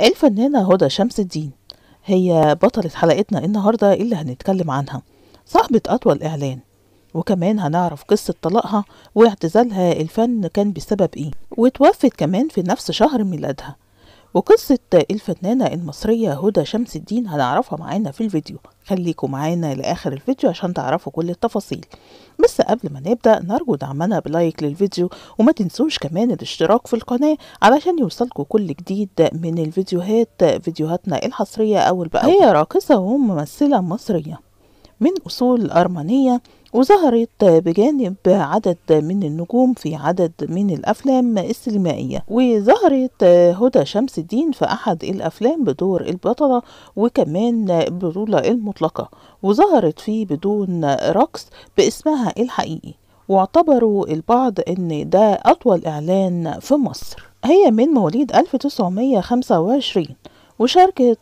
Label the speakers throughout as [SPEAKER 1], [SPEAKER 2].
[SPEAKER 1] الفنانة هدى شمس الدين هي بطلة حلقتنا النهاردة اللي هنتكلم عنها صاحبة أطول إعلان وكمان هنعرف قصة طلاقها واعتزالها الفن كان بسبب إيه وتوفت كمان في نفس شهر ميلادها وقصة الفنانة المصرية هدى شمس الدين هنعرفها معانا في الفيديو خليكم معانا لآخر الفيديو عشان تعرفوا كل التفاصيل بس قبل ما نبدأ نرجو دعمنا بلايك للفيديو وما تنسوش كمان الاشتراك في القناة علشان يوصلكوا كل جديد من الفيديوهات فيديوهاتنا الحصرية أول بأول هي راقصة وممثلة مصرية من أصول أرمانية وظهرت بجانب عدد من النجوم في عدد من الأفلام السينمائية وظهرت هدى شمس الدين في أحد الأفلام بدور البطلة وكمان البطولة المطلقة وظهرت فيه بدون رقص باسمها الحقيقي واعتبروا البعض ان ده اطول اعلان في مصر هي من مواليد 1925 وشاركت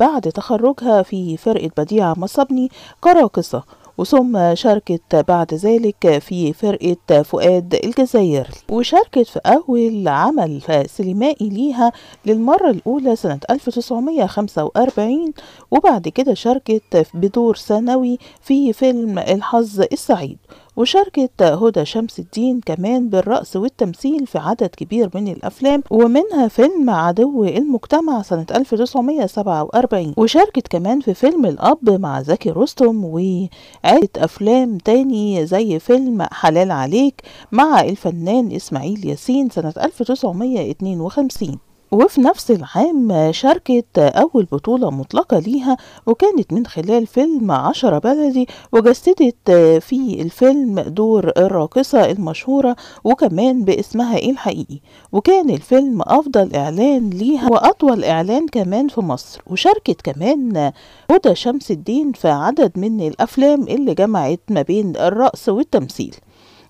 [SPEAKER 1] بعد تخرجها في فرقة بديعة مصبني كراقصة وثم شاركت بعد ذلك في فرقة فؤاد الجزائر وشاركت في أول عمل سينمائي ليها للمرة الأولى سنة 1945 وبعد كده شاركت بدور ثانوي في فيلم الحظ السعيد وشاركت هدى شمس الدين كمان بالرقص والتمثيل في عدد كبير من الأفلام ومنها فيلم عدو المجتمع سنة 1947 وشاركت كمان في فيلم الأب مع زكي رستم وعدة أفلام تاني زي فيلم حلال عليك مع الفنان إسماعيل ياسين سنة 1952 وفي نفس العام شاركت أول بطولة مطلقة ليها وكانت من خلال فيلم عشرة بلدي وجسدت في الفيلم دور الراقصة المشهورة وكمان باسمها الحقيقي وكان الفيلم أفضل إعلان ليها وأطول إعلان كمان في مصر وشاركت كمان هدى شمس الدين في عدد من الأفلام اللي جمعت ما بين الرقص والتمثيل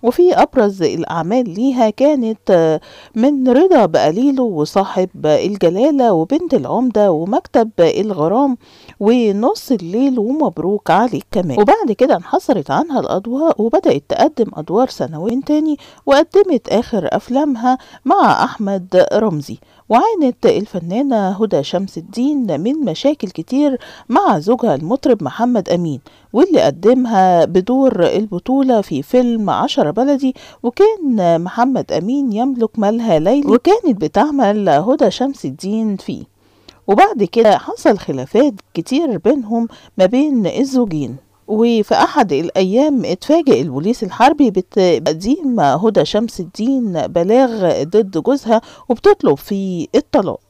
[SPEAKER 1] وفي أبرز الأعمال ليها كانت آه، من رضا بقليله وصاحب الجلالة وبنت العمدة ومكتب الغرام ونص الليل ومبروك عليك كمان وبعد كده انحصرت عنها الأضواء وبدأت تقدم أدوار سنويا تاني وقدمت آخر أفلامها مع أحمد رمزي وعانت الفنانة هدى شمس الدين من مشاكل كتير مع زوجها المطرب محمد أمين واللي قدمها بدور البطولة في فيلم عشرة بلدي وكان محمد أمين يملك مالها ليلي وكانت بتعمل هدى شمس الدين فيه وبعد كده حصل خلافات كتير بينهم ما بين الزوجين وفي أحد الأيام اتفاجئ البوليس الحربي بتقديم هدى شمس الدين بلاغ ضد جوزها وبتطلب فيه الطلاق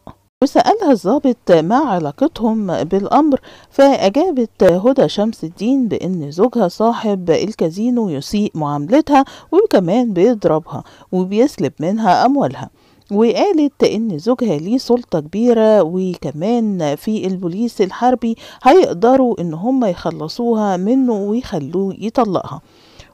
[SPEAKER 1] وسألها الظابط ما علاقتهم بالأمر فأجابت هدى شمس الدين بأن زوجها صاحب الكازينو يسيء معاملتها وكمان بيضربها وبيسلب منها أموالها وقالت ان زوجها ليه سلطة كبيرة وكمان في البوليس الحربي هيقدروا ان هم يخلصوها منه ويخلوه يطلقها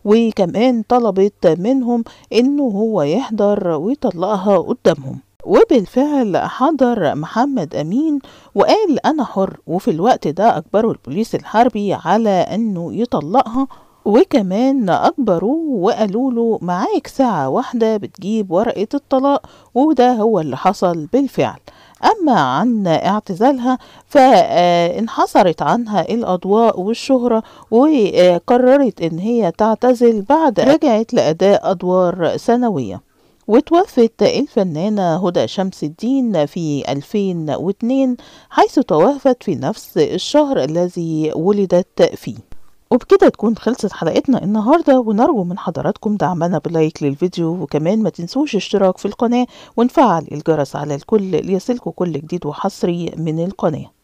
[SPEAKER 1] وكمان طلبت منهم انه هو يحضر ويطلقها قدامهم وبالفعل حضر محمد أمين وقال أنا حر وفي الوقت ده أجبره البوليس الحربي على أنه يطلقها وكمان أجبروه وقالوا له معاك ساعة واحدة بتجيب ورقة الطلاق وده هو اللي حصل بالفعل أما عن اعتزالها فانحصرت عنها الأضواء والشهرة وقررت إن هي تعتزل بعد رجعت لأداء أدوار سنوية وتوفت الفنانة هدى شمس الدين في 2002 حيث توفت في نفس الشهر الذي ولدت فيه وبكده تكون خلصت حلقتنا النهاردة ونرجو من حضراتكم دعمنا بلايك للفيديو وكمان ما تنسوش اشتراك في القناة ونفعل الجرس على الكل ليصلكوا كل جديد وحصري من القناة